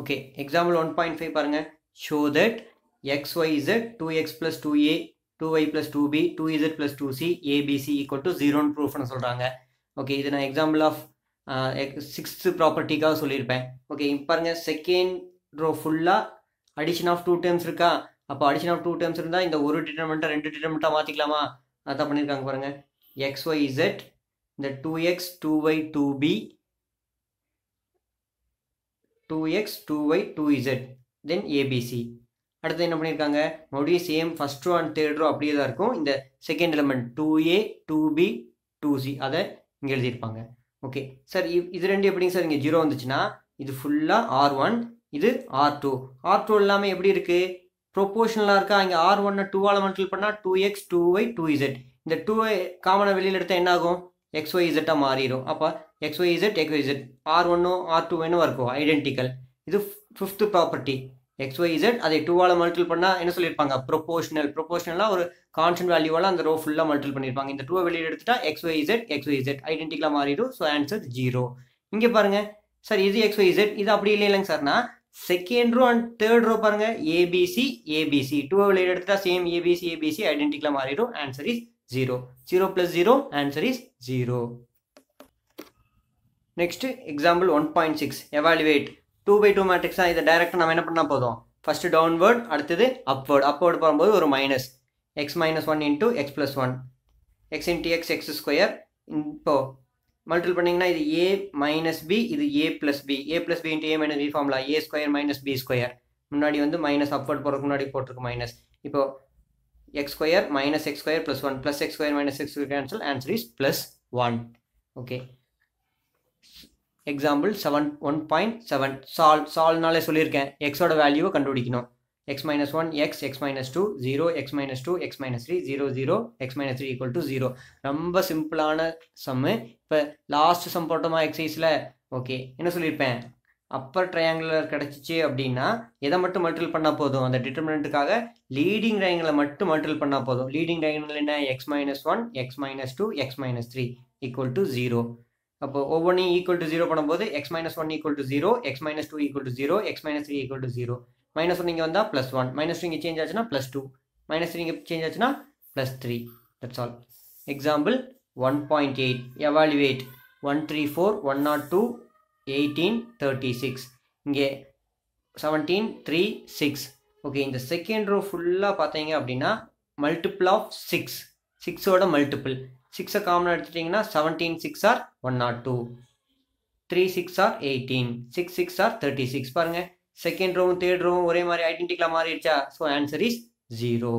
Okay example one point five பாருங்கள் show that x y z two x plus two a two y plus two b two z plus two c a b c equal to ஜீரோன்னு ப்ரூஃப்னு சொல்கிறாங்க okay இது நான் example of sixth ப்ராப்பர்ட்டிக்காக சொல்லியிருப்பேன் okay பாருங்கள் second row ஃபுல்லாக addition of two terms இருக்கா அப்போ அடிஷன் ஆஃப் டூ டேர்ம்ஸ் இருந்தால் இந்த ஒரு டிட்டர்மெண்ட்டை ரெண்டு டிட்டர்மெண்ட்டாக மாற்றிக்கலாமா அதான் பண்ணியிருக்காங்க பாருங்கள் எக்ஸ் ஒய் இசட் இந்த two x two y two b two x two y two z then a b c அடுத்து என்ன பண்ணியிருக்காங்க மறுபடியும் same first row and third row அப்படியே தான் இருக்கும் இந்த second element two a two b two c அதை இங்கே எழுதியிருப்பாங்க ஓகே சார் இது ரெண்டு எப்படிங்க சார் இங்கே ஜீரோ வந்துச்சுன்னா இது ஃபுல்லாக ஆர் ஒன் இது ஆர் டூ ஆர் டூ இல்லாமல் எப்படி இருக்குது ப்ரொபோஷனலாக இருக்கா இங்கே ஆர் ஒன்னை டூவால் மல்டிபிள் பண்ணால் two x two y two z இந்த டூ காமனாக வெளியில் எடுத்தால் என்ன ஆகும் எக்ஸ்ஒய் இசட்டாக மாறிடும் அப்போ XYZ, R1, R2 z R ஒன்னும் ஆர் டூ ஐடென்டிக்கல் இது ஃபிஃப்த்து ப்ராப்பர்ட்டி XYZ, அதை 2 டூவால் மல்டில் பண்ணால் என்ன சொல்லிருப்பாங்க ப்ரொபோஷனல் ப்ரொபோஷனலாக ஒரு value வால அந்த ரோ ஃபுல்லாக மல்டில் பண்ணியிருப்பாங்க இந்த 2 வெளியிடுத்துடா, XYZ, XYZ, z x y z answer மாறிடும் ஸோ ஆன்சர் ஜீரோ இங்கே பாருங்க சார் இது XYZ, இசட் இது அப்படி இல்லை இல்லைங்க row second row and third row பாருங்க ஏபிசி ஏபிசி டூ வெளியே எடுத்துட்டா சேம் ஏபிசி ஏபிசி ஐடென்டிக்கலாக மாறிடும் answer 0. 0 plus 0, answer is 0. Next example one point six evaluate two by two மேட்ரிக்ஸாக இதை டேரெக்டாக நம்ம என்ன பண்ணால் போதும் ஃபஸ்ட்டு டவுன்வேர்ட் அடுத்தது அப்வேர்ட் அப்வேர்டு போகும்போது ஒரு minus x minus one into x plus one x into x x square இப்போது மல்டிபிள் பண்ணிங்கன்னா இது ஏ மைனஸ் பி இது a plus b a plus b into a minus b formula a square minus b square முன்னாடி வந்து minus upward போகிறதுக்கு முன்னாடி போட்டிருக்கு minus இப்போது x square minus x square plus 1 plus x square minus x square cancel answer is plus 1 okay example 7 1.7 solve solve சொல்லி இருக்கேன் x ஓட வேல்யூவை கண்டுபிடிக்கணும் x minus 1 x x minus 2 0 x minus 2 x minus 3 0 0 x minus 3 equal to 0 ரொம்ப சிம்பிளான சம்மு இப்போ last some போட்டோமா எக்ஸசைஸில் okay என்ன சொல்லியிருப்பேன் அப்பர் ட்ரையாங்குலர் கிடச்சிச்சு அப்படின்னா எதை மட்டும் மல்டிபிள் பண்ணால் போதும் அந்த டிட்டர்மினட்டுக்காக லீடிங் ட்ரையாங்கிளை மட்டும் மல்டிபிள் பண்ணால் போதும் லீடிங் ட்ரையாங்கிள் என்ன x minus one x minus two x minus three equal to zero அப்போ ஒவ்வொன்றையும் ஈக்குவல் டு ஜீரோ பண்ணும்போது x minus one equal to zero x minus two equal to zero x minus three equal to zero minus one இங்கே வந்தால் plus one minus two இங்கே change ஆச்சுன்னா plus two minus three இங்கே change ஆச்சுன்னா plus three that's all example one point eight evaluate one three four one not two eighteen thirty six இங்கே seventeen three six okay இந்த second row ஃபுல்லாக பார்த்தீங்க அப்படின்னா multiple of six சிக்ஸோட multiple சிக்ஸை காமனாக எடுத்துட்டிங்கன்னா seventeen six or one or two three six or eighteen six six or thirty six பாருங்கள் செகண்ட் ரோவும் தேர்ட் ரோவும் ஒரே மாதிரி ஐடென்டிக்கலாக மாறிடுச்சா ஸோ ஆன்சர் இஸ் ஜீரோ